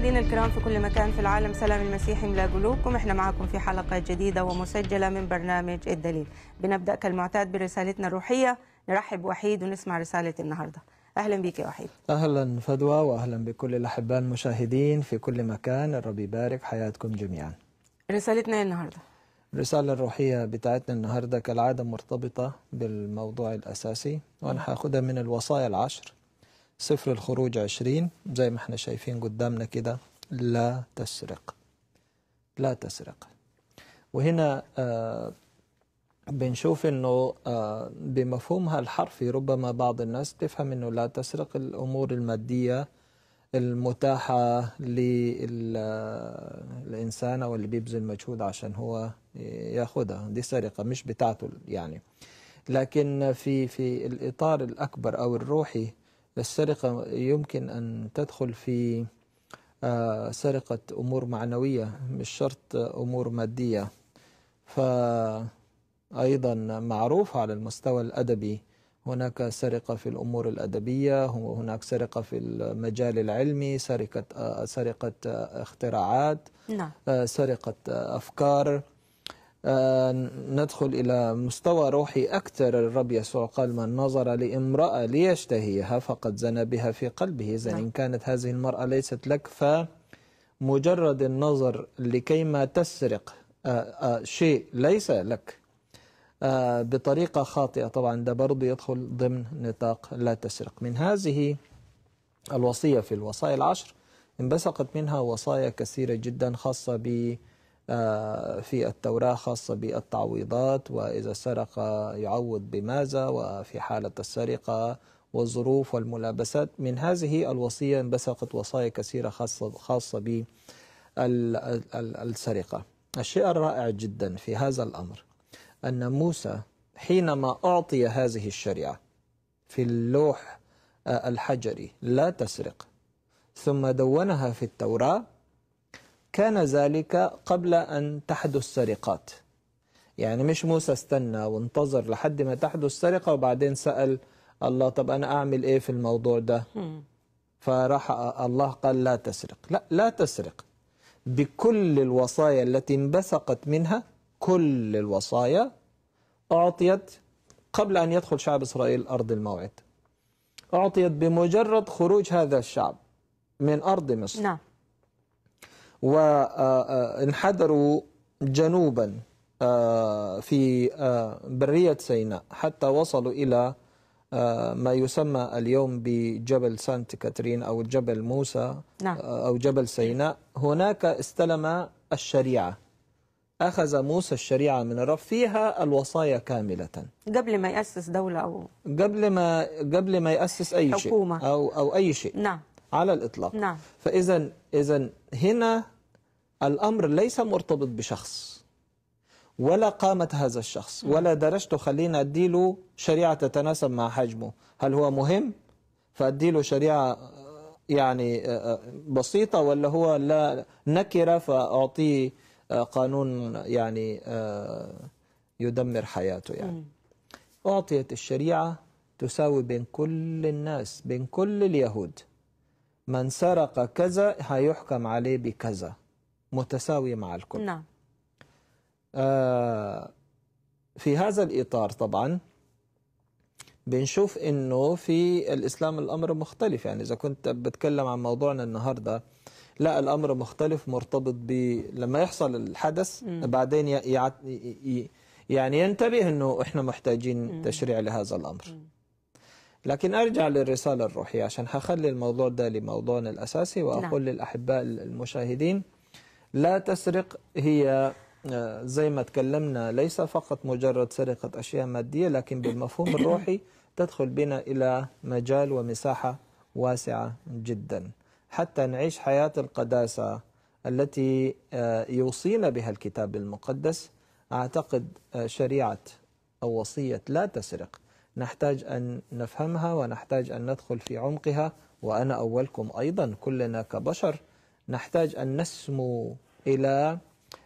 مشاهدينا الكرام في كل مكان في العالم سلام المسيح يملا قلوبكم احنا معاكم في حلقه جديده ومسجله من برنامج الدليل بنبدا كالمعتاد برسالتنا الروحيه نرحب وحيد ونسمع رساله النهارده اهلا بك يا وحيد اهلا فدوى واهلا بكل الاحباء المشاهدين في كل مكان الرب يبارك حياتكم جميعا رسالتنا النهارده الرسالة الروحية بتاعتنا النهاردة كالعادة مرتبطة بالموضوع الأساسي وأنا هاخدها من الوصايا العشر صفر الخروج عشرين زي ما احنا شايفين قدامنا كده لا تسرق لا تسرق وهنا آه بنشوف انه آه بمفهومها الحرفي ربما بعض الناس تفهم انه لا تسرق الامور الماديه المتاحه للانسان آه، او اللي بيبذل مجهود عشان هو ياخدها دي سرقه مش بتاعته يعني لكن في في الاطار الاكبر او الروحي السرقة يمكن أن تدخل في آه، سرقة أمور معنوية مش شرط أمور مادية فأيضا معروف على المستوى الأدبي هناك سرقة في الأمور الأدبية هناك سرقة في المجال العلمي سرقة, آه، سرقة اختراعات نعم. آه، سرقة أفكار آه، ندخل إلى مستوى روحي أكثر الرب يسوع قال من نظر لامرأة ليشتهيها فقد زنى بها في قلبه إذا نعم. إن كانت هذه المرأة ليست لك فمجرد النظر لكيما تسرق آه، آه، شيء ليس لك بطريقة خاطئة طبعا ده برضه يدخل ضمن نطاق لا تسرق من هذه الوصية في الوصايا العشر انبثقت منها وصايا كثيرة جدا خاصة ب آه، في التوراة خاصة بالتعويضات وإذا سرق يعوض بماذا وفي حالة السرقة والظروف والملابسات من هذه الوصية انبثقت وصايا كثيرة خاصة خاصة بالسرقة الشيء الرائع جدا في هذا الأمر أن موسى حينما أعطي هذه الشريعة في اللوح آه، الحجري لا تسرق ثم دونها في التوراة كان ذلك قبل أن تحدث سرقات يعني مش موسى استنى وانتظر لحد ما تحدث سرقة وبعدين سأل الله طب أنا أعمل إيه في الموضوع ده فراح الله قال لا تسرق لا لا تسرق بكل الوصايا التي انبثقت منها كل الوصايا أعطيت قبل أن يدخل شعب إسرائيل أرض الموعد أعطيت بمجرد خروج هذا الشعب من أرض مصر نعم وانحدروا جنوبا آه، في آه، برية سيناء حتى وصلوا إلى آه، ما يسمى اليوم بجبل سانت كاترين أو جبل موسى نعم. أو جبل سيناء هناك استلم الشريعة أخذ موسى الشريعة من الرب فيها الوصايا كاملة قبل ما يأسس دولة أو قبل ما قبل ما يأسس أي حكومة. شيء أو أو أي شيء نعم على الإطلاق نعم. فإذا إذا هنا الأمر ليس مرتبط بشخص ولا قامة هذا الشخص نعم. ولا درجته خلينا أديله شريعة تتناسب مع حجمه هل هو مهم فأديله شريعة آه، يعني آه، آه، بسيطة ولا هو لا نكرة فأعطيه قانون يعني يدمر حياته يعني أعطيت الشريعة تساوي بين كل الناس بين كل اليهود من سرق كذا هيحكم عليه بكذا متساوي مع الكل نعم آه في هذا الإطار طبعا بنشوف انه في الاسلام الامر مختلف يعني اذا كنت بتكلم عن موضوعنا النهارده لا الامر مختلف مرتبط ب لما يحصل الحدث م. بعدين يعني ينتبه انه احنا محتاجين م. تشريع لهذا الامر م. لكن ارجع للرساله الروحيه عشان هخلي الموضوع ده لموضوعنا الاساسي واقول نعم. للاحباء المشاهدين لا تسرق هي آه، زي ما تكلمنا ليس فقط مجرد سرقه اشياء ماديه لكن بالمفهوم الروحي تدخل بنا الى مجال ومساحه واسعه جدا حتى نعيش حياه القداسه التي آه، يوصينا بها الكتاب المقدس اعتقد آه، شريعه او وصيه لا تسرق نحتاج أن نفهمها ونحتاج أن ندخل في عمقها وأنا أولكم أيضا كلنا كبشر نحتاج أن نسمو إلى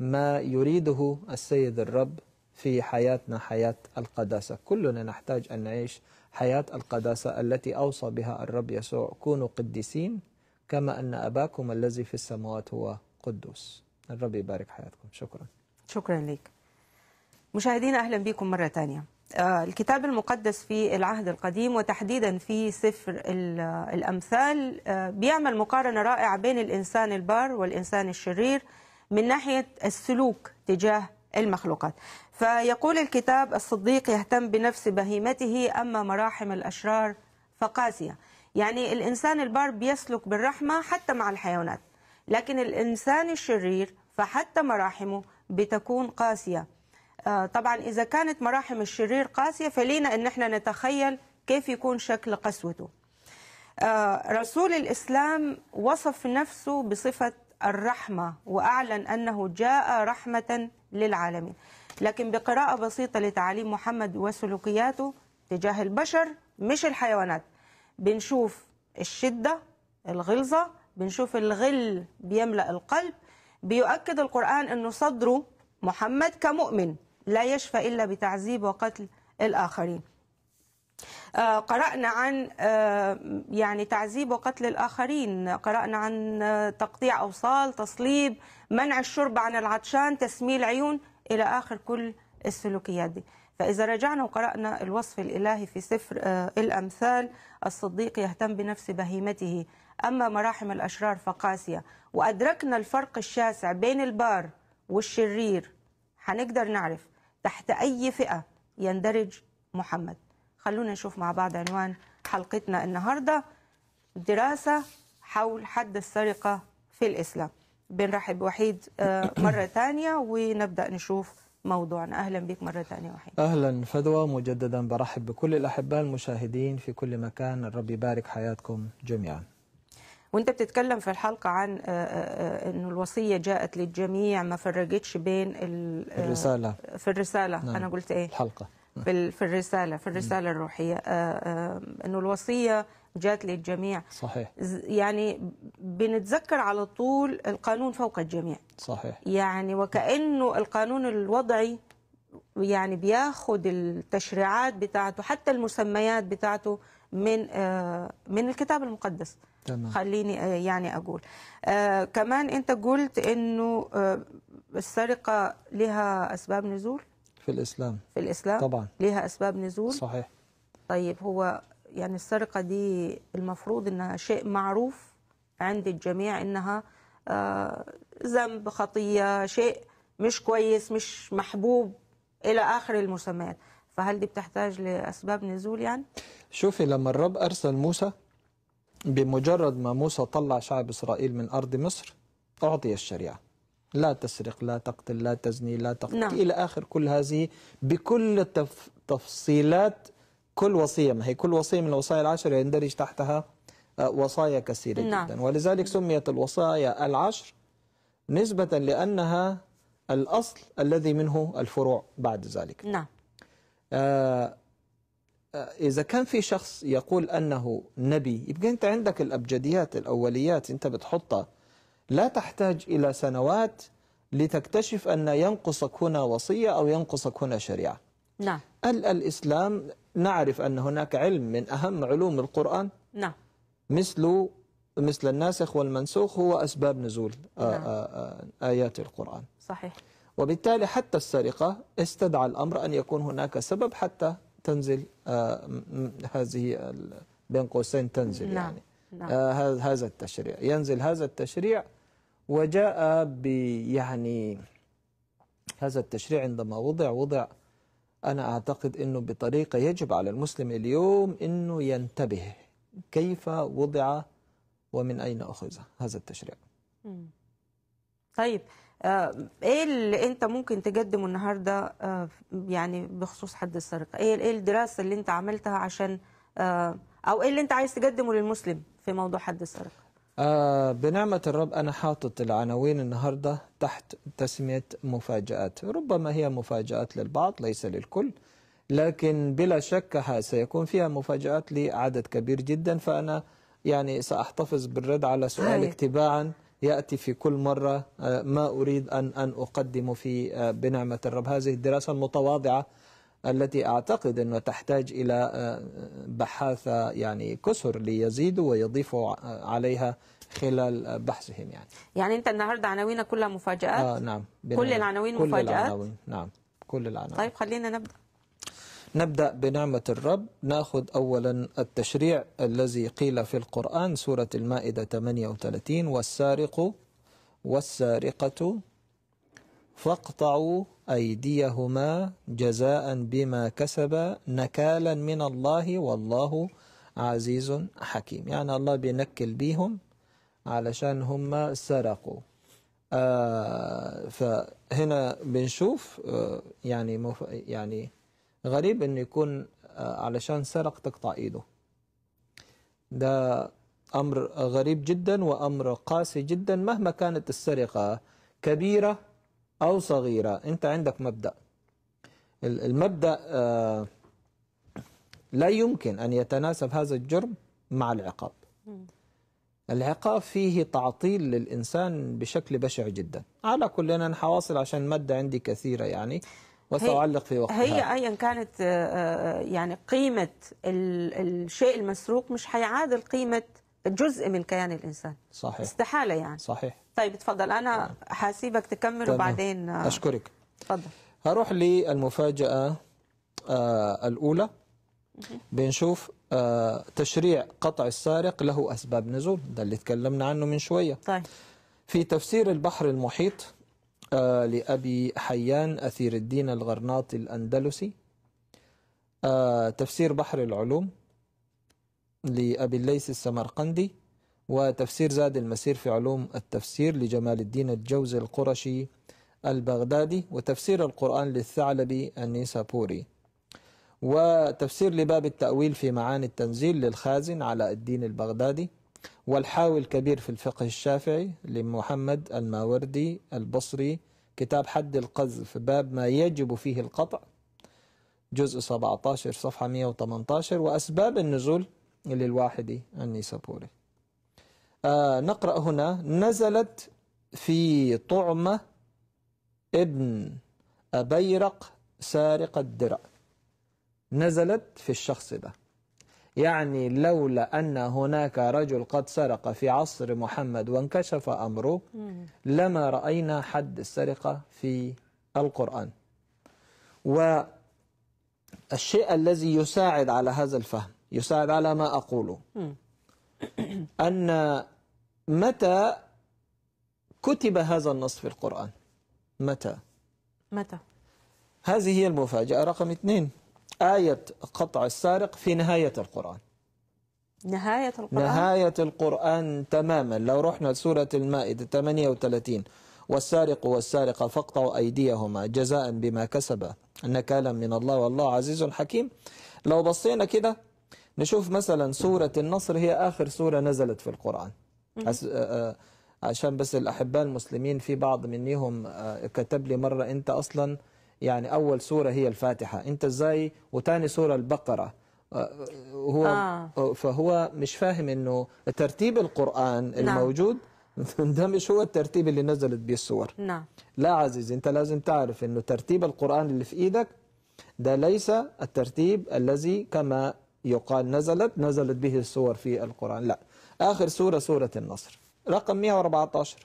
ما يريده السيد الرب في حياتنا حياة القداسة كلنا نحتاج أن نعيش حياة القداسة التي أوصى بها الرب يسوع كونوا قديسين كما أن أباكم الذي في السماوات هو قدوس الرب يبارك حياتكم شكرا شكرا لك مشاهدينا أهلا بكم مرة ثانية آه، الكتاب المقدس في العهد القديم وتحديدا في سفر الأمثال آه، بيعمل مقارنة رائعة بين الإنسان البار والإنسان الشرير من ناحية السلوك تجاه المخلوقات فيقول الكتاب الصديق يهتم بنفس بهيمته أما مراحم الأشرار فقاسية يعني الإنسان البار بيسلك بالرحمة حتى مع الحيوانات لكن الإنسان الشرير فحتى مراحمه بتكون قاسية آه، طبعا إذا كانت مراحم الشرير قاسية فلينا أن احنا نتخيل كيف يكون شكل قسوته آه، رسول الإسلام وصف نفسه بصفة الرحمة وأعلن أنه جاء رحمة للعالمين لكن بقراءة بسيطة لتعاليم محمد وسلوكياته تجاه البشر مش الحيوانات بنشوف الشدة الغلظة بنشوف الغل بيملأ القلب بيؤكد القرآن أنه صدره محمد كمؤمن لا يشفى إلا بتعذيب وقتل الآخرين آه، قرأنا عن آه، يعني تعذيب وقتل الآخرين قرأنا عن آه، تقطيع أوصال تصليب منع الشرب عن العطشان تسميل عيون إلى آخر كل السلوكيات دي فإذا رجعنا وقرأنا الوصف الإلهي في سفر الأمثال الصديق يهتم بنفس بهيمته أما مراحم الأشرار فقاسية وأدركنا الفرق الشاسع بين البار والشرير هنقدر نعرف تحت أي فئة يندرج محمد خلونا نشوف مع بعض عنوان حلقتنا النهاردة دراسة حول حد السرقة في الإسلام بنرحب وحيد آه، مرة ثانية ونبدأ نشوف موضوعنا أهلا بك مرة ثانية وحيد أهلا فدوى مجددا برحب بكل الأحباء المشاهدين في كل مكان الرب يبارك حياتكم جميعا وانت بتتكلم في الحلقه عن آه، آه، آه، انه الوصيه جاءت للجميع ما فرقتش بين الرساله في الرساله نعم. انا قلت ايه الحلقه نعم. في في الرساله في الرساله الروحيه انه الوصيه جات للجميع صحيح يعني بنتذكر على طول القانون فوق الجميع صحيح يعني وكانه القانون الوضعي يعني بياخد التشريعات بتاعته حتى المسميات بتاعته من آه، من الكتاب المقدس تمام. خليني آه، يعني اقول آه، كمان انت قلت انه السرقه لها اسباب نزول في الاسلام في الاسلام طبعا لها اسباب نزول صحيح طيب هو يعني السرقه دي المفروض انها شيء معروف عند الجميع انها ذنب خطيه شيء مش كويس مش محبوب الى اخر المسميات فهل دي بتحتاج لأسباب نزول يعني؟ شوفي لما الرب أرسل موسى بمجرد ما موسى طلع شعب إسرائيل من أرض مصر أعطي الشريعة لا تسرق لا تقتل لا تزني لا تقتل نعم. إلى آخر كل هذه بكل تفصيلات كل وصية ما هي كل وصية من الوصايا العشر يندرج تحتها آه، وصايا كثيرة نعم. جدا ولذلك سميت الوصايا العشر نسبة لأنها الأصل الذي منه الفروع بعد ذلك نعم آه، آه، إذا كان في شخص يقول أنه نبي يبقى أنت عندك الأبجديات الأوليات أنت بتحطها لا تحتاج إلى سنوات لتكتشف أن ينقصك هنا وصية أو ينقصك هنا شريعة نعم الإسلام نعرف أن هناك علم من أهم علوم القرآن نعم مثل مثل الناسخ والمنسوخ هو أسباب نزول آه، نعم. آيات القرآن صحيح وبالتالي حتى السرقة استدعى الأمر أن يكون هناك سبب حتى تنزل آه، هذه بين قوسين تنزل نعم. يعني نعم. آه، هذا التشريع ينزل هذا التشريع وجاء بيعني هذا التشريع عندما وضع وضع أنا أعتقد أنه بطريقة يجب على المسلم اليوم أنه ينتبه كيف وضع ومن أين أخذ هذا التشريع طيب آه، ايه اللي انت ممكن تقدمه النهارده آه، يعني بخصوص حد السرقه ايه, ايه الدراسه اللي انت عملتها عشان آه، او ايه اللي انت عايز تقدمه للمسلم في موضوع حد السرقه بنعمة الرب أنا حاطط العناوين النهاردة تحت تسمية مفاجآت ربما هي مفاجآت للبعض ليس للكل لكن بلا شك سيكون فيها مفاجآت لعدد كبير جدا فأنا يعني سأحتفظ بالرد على سؤالك طيب. تباعا يأتي في كل مرة آه، ما أريد أن أن أقدم في آه، بنعمة الرب هذه الدراسة المتواضعة التي أعتقد أنه تحتاج إلى آه، بحاثة يعني كسر ليزيدوا ويضيفوا عليها خلال بحثهم يعني يعني أنت النهاردة عناوينك كلها مفاجآت؟ آه نعم كل العناوين كل مفاجآت؟ العناوين نعم كل العناوين طيب خلينا نبدأ نبدأ بنعمة الرب ناخذ أولا التشريع الذي قيل في القرآن سورة المائدة 38 والسارق والسارقة فاقطعوا أيديهما جزاء بما كسبا نكالا من الله والله عزيز حكيم يعني الله بينكل بيهم علشان هم سرقوا آه فهنا بنشوف آه يعني مف... يعني غريب انه يكون آه، علشان سرق تقطع ايده ده امر غريب جدا وامر قاسي جدا مهما كانت السرقه كبيره او صغيره انت عندك مبدا المبدا آه، لا يمكن ان يتناسب هذا الجرم مع العقاب العقاب فيه تعطيل للإنسان بشكل بشع جدا على كل أنا حواصل عشان الماده عندي كثيرة يعني وسأعلق في وقتها هي أيا كانت آه، آه، يعني قيمة الشيء المسروق مش هيعادل قيمة جزء من كيان الإنسان صحيح استحالة يعني صحيح طيب تفضل أنا حاسيبك تكمل وبعدين آه، أشكرك تفضل هروح للمفاجأة الأولى بنشوف تشريع قطع السارق له أسباب نزول ده اللي تكلمنا عنه من شوية طيب في تفسير البحر المحيط آه، لأبي حيان أثير الدين الغرناطي الأندلسي آه، تفسير بحر العلوم لأبي الليث السمرقندي وتفسير زاد المسير في علوم التفسير لجمال الدين الجوزي القرشي البغدادي وتفسير القرآن للثعلبي النيسابوري وتفسير لباب التأويل في معاني التنزيل للخازن على الدين البغدادي والحاوي الكبير في الفقه الشافعي لمحمد الماوردي البصري كتاب حد القذف باب ما يجب فيه القطع جزء 17 صفحة 118 وأسباب النزول للواحد النيسابوري آه نقرأ هنا نزلت في طعمة ابن أبيرق سارق الدرع نزلت في الشخص ده يعني لولا أن هناك رجل قد سرق في عصر محمد وانكشف أمره لما رأينا حد السرقة في القرآن والشيء الذي يساعد على هذا الفهم يساعد على ما أقوله أن متى كتب هذا النص في القرآن متى متى هذه هي المفاجأة رقم اثنين آية قطع السارق في نهاية القرآن نهاية القرآن نهاية القرآن تماما لو رحنا لسورة المائدة 38 والسارق والسارقة فاقطعوا أيديهما جزاء بما كسبا نكالا من الله والله عزيز حكيم لو بصينا كده نشوف مثلا سورة النصر هي آخر سورة نزلت في القرآن عشان بس الأحباء المسلمين في بعض منهم آه، كتب لي مرة أنت أصلا يعني اول سوره هي الفاتحه انت ازاي وثاني سوره البقره أه، هو آه. فهو مش فاهم انه ترتيب القران نعم. الموجود ده مش هو الترتيب اللي نزلت به السور نعم لا عزيز انت لازم تعرف انه ترتيب القران اللي في ايدك ده ليس الترتيب الذي كما يقال نزلت نزلت به السور في القرآن لا آخر سورة سورة النصر رقم 114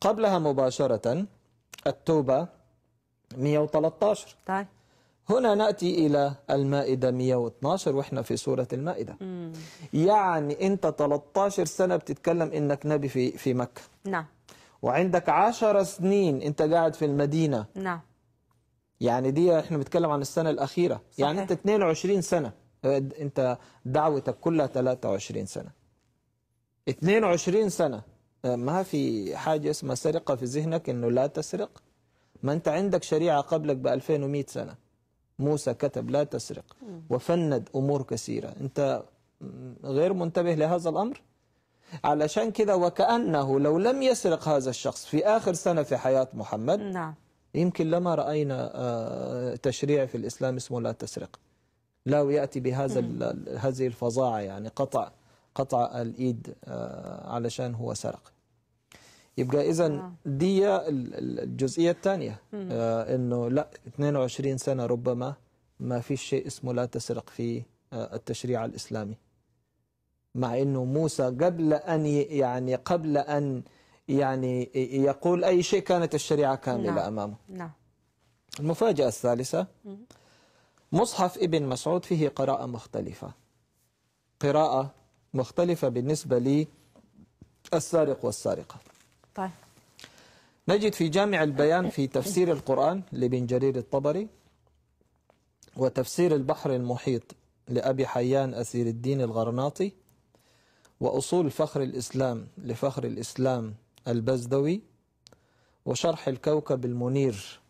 قبلها مباشرة التوبة 113 طيب هنا نأتي إلى المائدة 112 وإحنا في سورة المائدة مم. يعني أنت 13 سنة بتتكلم إنك نبي في, في مكة نعم وعندك 10 سنين أنت قاعد في المدينة نعم يعني دي إحنا بنتكلم عن السنة الأخيرة صحيح. يعني أنت 22 سنة آه، أنت دعوتك كلها 23 سنة 22 سنة آه، ما في حاجة اسمها سرقة في ذهنك أنه لا تسرق ما أنت عندك شريعة قبلك ب 2100 سنة موسى كتب لا تسرق وفند أمور كثيرة أنت غير منتبه لهذا الأمر علشان كده وكأنه لو لم يسرق هذا الشخص في آخر سنة في حياة محمد نعم يمكن لما رأينا آه، تشريع في الإسلام اسمه لا تسرق لا يأتي بهذا هذه الفظاعة يعني قطع قطع الإيد آه، علشان هو سرق يبقى اذا آه. دي الجزئيه الثانيه آه، انه لا 22 سنه ربما ما في شيء اسمه لا تسرق في آه، التشريع الاسلامي مع انه موسى قبل ان يعني قبل ان يعني يقول اي شيء كانت الشريعه كامله نعم. امامه نعم المفاجاه الثالثه مصحف ابن مسعود فيه قراءه مختلفه قراءه مختلفه بالنسبه للسارق والسارقه طيب نجد في جامع البيان في تفسير القرآن لابن جرير الطبري وتفسير البحر المحيط لأبي حيان أسير الدين الغرناطي وأصول فخر الإسلام لفخر الإسلام البزدوي وشرح الكوكب المنير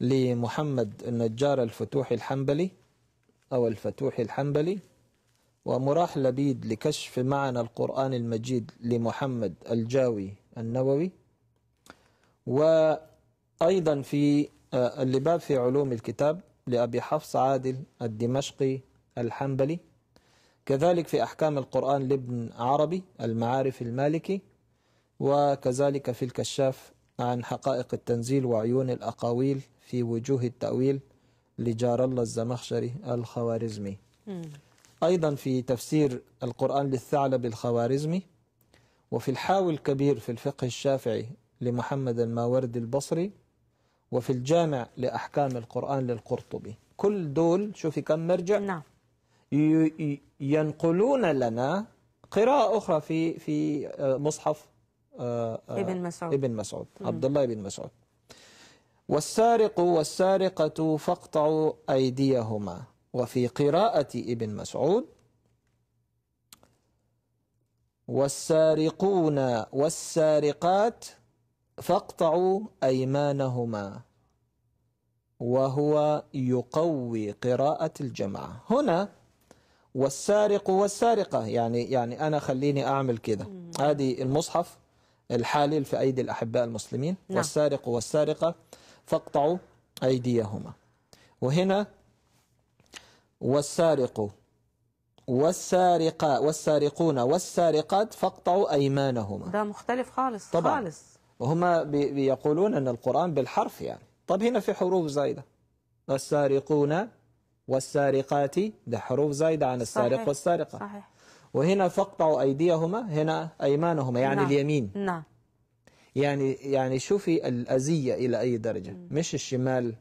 لمحمد النجار الفتوحي الحنبلي أو الفتوحي الحنبلي ومراح لبيد لكشف معنى القرآن المجيد لمحمد الجاوي النووي وأيضا في آه، اللباب في علوم الكتاب لأبي حفص عادل الدمشقي الحنبلي كذلك في أحكام القرآن لابن عربي المعارف المالكي وكذلك في الكشاف عن حقائق التنزيل وعيون الأقاويل في وجوه التأويل لجار الله الزمخشري الخوارزمي أيضا في تفسير القرآن للثعلب الخوارزمي وفي الحاوي الكبير في الفقه الشافعي لمحمد الماوردي البصري وفي الجامع لأحكام القرآن للقرطبي كل دول شوفي كم مرجع نعم ينقلون لنا قراءة أخرى في في آه، مصحف آه، آه، ابن مسعود ابن مسعود عبد الله بن مسعود والسارق والسارقة فاقطعوا أيديهما وفي قراءة ابن مسعود والسارقون والسارقات فاقطعوا أيمانهما وهو يقوي قراءة الجماعة هنا والسارق والسارقة يعني يعني أنا خليني أعمل كده هذه المصحف الحالل في أيدي الأحباء المسلمين نعم. والسارق والسارقة فاقطعوا أيديهما وهنا والسارق والسارق والسارقون والسارقات فاقطعوا أيمانهما ده مختلف خالص طبعا خالص وهم بيقولون أن القرآن بالحرف يعني طب هنا في حروف زايدة السارقون والسارقات ده حروف زايدة عن السارق صحيح والسارقة صحيح وهنا فاقطعوا أيديهما هنا أيمانهما يعني نعم اليمين نعم يعني يعني شوفي الأذية إلى أي درجة مش الشمال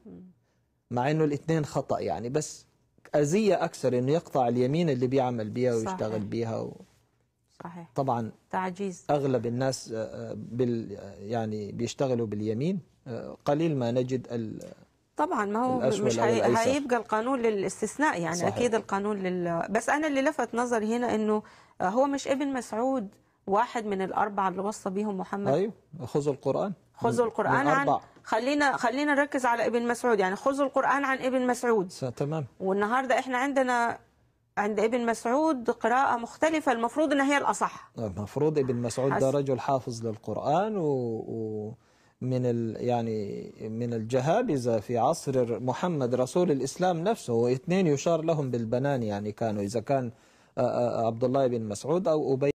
مع أنه الاثنين خطأ يعني بس أذية أكثر إنه يقطع اليمين اللي بيعمل بيها ويشتغل صحيح. بيها و... صحيح طبعا تعجيز أغلب الناس آه، آه، بال يعني بيشتغلوا باليمين آه، قليل ما نجد ال... طبعا ما هو مش هي... هيبقى القانون للاستثناء يعني صحيح. أكيد القانون لل... بس أنا اللي لفت نظري هنا إنه هو مش ابن مسعود واحد من الأربعة اللي وصى بيهم محمد أيوه خذوا القرآن خذوا القرآن من أربع خلينا خلينا نركز على ابن مسعود يعني خذوا القرآن عن ابن مسعود تمام والنهارده احنا عندنا عند ابن مسعود قراءة مختلفة المفروض ان هي الأصح المفروض ابن مسعود ده رجل حافظ للقرآن و... و... من ال يعني من الجهابذة في عصر محمد رسول الإسلام نفسه واثنين يشار لهم بالبنان يعني كانوا إذا كان عبد الله بن مسعود أو أبي